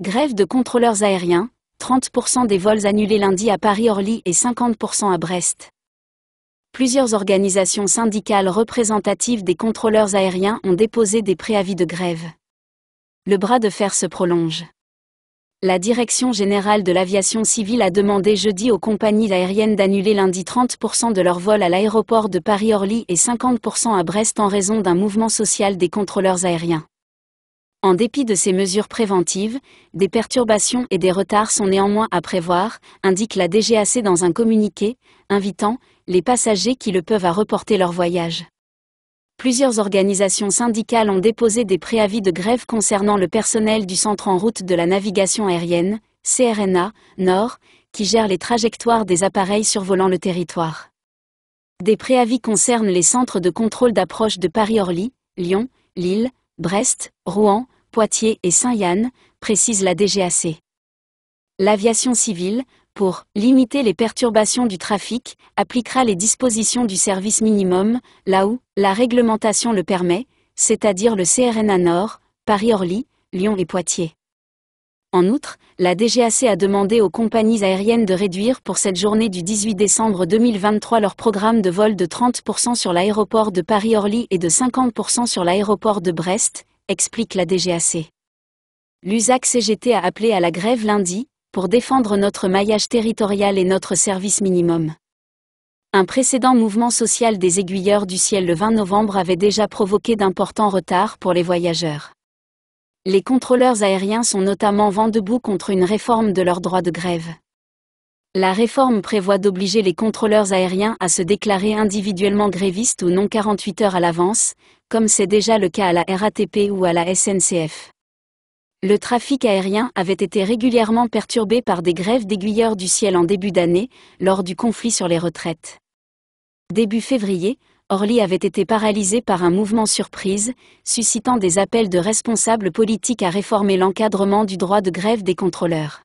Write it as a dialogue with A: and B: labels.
A: Grève de contrôleurs aériens, 30% des vols annulés lundi à Paris-Orly et 50% à Brest. Plusieurs organisations syndicales représentatives des contrôleurs aériens ont déposé des préavis de grève. Le bras de fer se prolonge. La Direction générale de l'aviation civile a demandé jeudi aux compagnies aériennes d'annuler lundi 30% de leurs vols à l'aéroport de Paris-Orly et 50% à Brest en raison d'un mouvement social des contrôleurs aériens. En dépit de ces mesures préventives, des perturbations et des retards sont néanmoins à prévoir, indique la DGAC dans un communiqué, invitant les passagers qui le peuvent à reporter leur voyage. Plusieurs organisations syndicales ont déposé des préavis de grève concernant le personnel du Centre en route de la navigation aérienne, CRNA, Nord, qui gère les trajectoires des appareils survolant le territoire. Des préavis concernent les centres de contrôle d'approche de Paris-Orly, Lyon, Lille, Brest, Rouen, Poitiers et Saint-Yann, précise la DGAC. L'aviation civile, pour limiter les perturbations du trafic, appliquera les dispositions du service minimum, là où la réglementation le permet, c'est-à-dire le CRNA Nord, Paris-Orly, Lyon et Poitiers. En outre, la DGAC a demandé aux compagnies aériennes de réduire pour cette journée du 18 décembre 2023 leur programme de vol de 30% sur l'aéroport de Paris-Orly et de 50% sur l'aéroport de Brest, explique la DGAC. L'USAC CGT a appelé à la grève lundi, pour défendre notre maillage territorial et notre service minimum. Un précédent mouvement social des aiguilleurs du ciel le 20 novembre avait déjà provoqué d'importants retards pour les voyageurs les contrôleurs aériens sont notamment vent debout contre une réforme de leur droit de grève. La réforme prévoit d'obliger les contrôleurs aériens à se déclarer individuellement grévistes ou non 48 heures à l'avance, comme c'est déjà le cas à la RATP ou à la SNCF. Le trafic aérien avait été régulièrement perturbé par des grèves d'aiguilleurs du ciel en début d'année, lors du conflit sur les retraites. Début février, Orly avait été paralysé par un mouvement surprise, suscitant des appels de responsables politiques à réformer l'encadrement du droit de grève des contrôleurs.